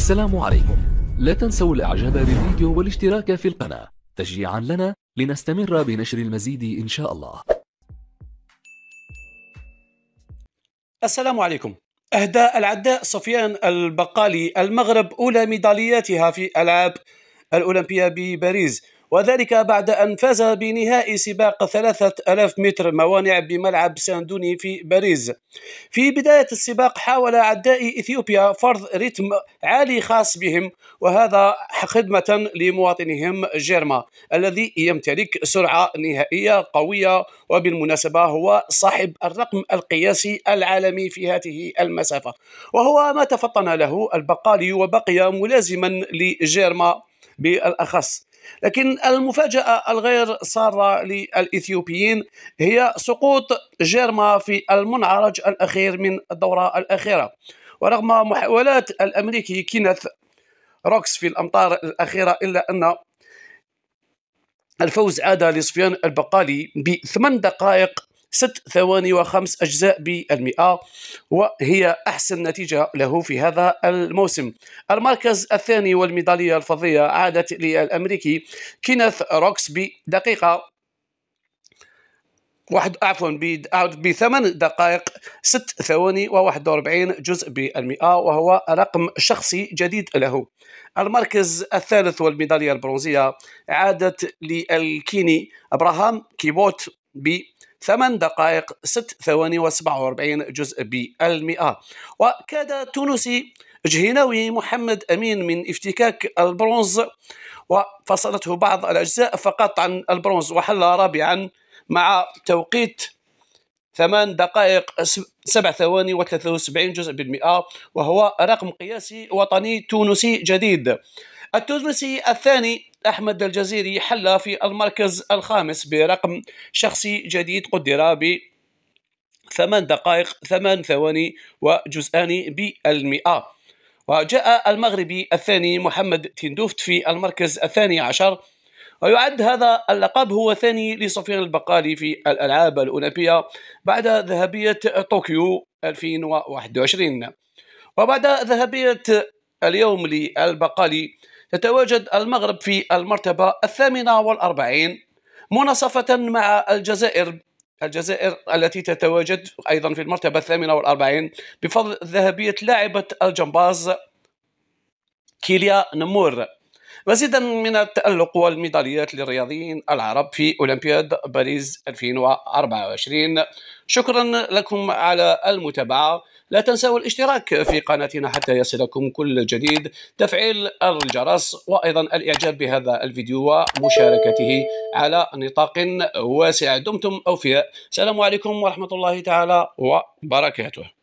السلام عليكم لا تنسوا الاعجاب بالفيديو والاشتراك في القناة تشجيعا لنا لنستمر بنشر المزيد إن شاء الله السلام عليكم أهدى العداء صفيان البقالي المغرب أولى ميدالياتها في ألعاب الأولمبية بباريس وذلك بعد أن فاز بنهائي سباق 3000 متر موانع بملعب ساندوني في باريس في بداية السباق حاول عدائي إثيوبيا فرض رتم عالي خاص بهم وهذا خدمة لمواطنهم جيرما الذي يمتلك سرعة نهائية قوية وبالمناسبة هو صاحب الرقم القياسي العالمي في هذه المسافة وهو ما تفطن له البقالي وبقي ملازما لجيرما بالأخص لكن المفاجأة الغير سارة للإثيوبيين هي سقوط جيرما في المنعرج الأخير من الدورة الأخيرة ورغم محاولات الأمريكي كينيث روكس في الأمطار الأخيرة إلا أن الفوز عاد لسفيان البقالي بثمان دقائق ست ثواني وخمس أجزاء بالمئة وهي أحسن نتيجة له في هذا الموسم المركز الثاني والميدالية الفضية عادت للأمريكي كينيث روكس بدقيقة واحد عفوا بثمان دقائق ست ثواني و41 جزء بالمئة وهو رقم شخصي جديد له المركز الثالث والميدالية البرونزية عادت للكيني أبراهام كيبوت ب 8 دقائق 6 ثواني و47 جزء بالمئة وكاد التونسي جهينوي محمد أمين من افتكاك البرونز وفصلته بعض الأجزاء فقط عن البرونز وحل رابعا مع توقيت 8 دقائق 7 ثواني و73 جزء بالمئة وهو رقم قياسي وطني تونسي جديد التونسي الثاني أحمد الجزيري حل في المركز الخامس برقم شخصي جديد قدر ب 8 دقائق 8 ثواني وجزئان بالمئة وجاء المغربي الثاني محمد تندوفت في المركز الثاني عشر ويعد هذا اللقب هو ثاني لصفيان البقالي في الألعاب الأولمبية بعد ذهبية طوكيو 2021 وبعد ذهبية اليوم للبقالي تتواجد المغرب في المرتبة الثامنة والأربعين مناصفة مع الجزائر الجزائر التي تتواجد أيضا في المرتبة الثامنة والأربعين بفضل ذهبية لاعبة الجمباز كيليا نمور مزيدا من التألق والميداليات للرياضيين العرب في أولمبياد باريس 2024 شكرا لكم على المتابعة لا تنسوا الاشتراك في قناتنا حتى يصلكم كل جديد تفعيل الجرس وأيضا الإعجاب بهذا الفيديو ومشاركته على نطاق واسع دمتم أوفياء السلام عليكم ورحمة الله تعالى وبركاته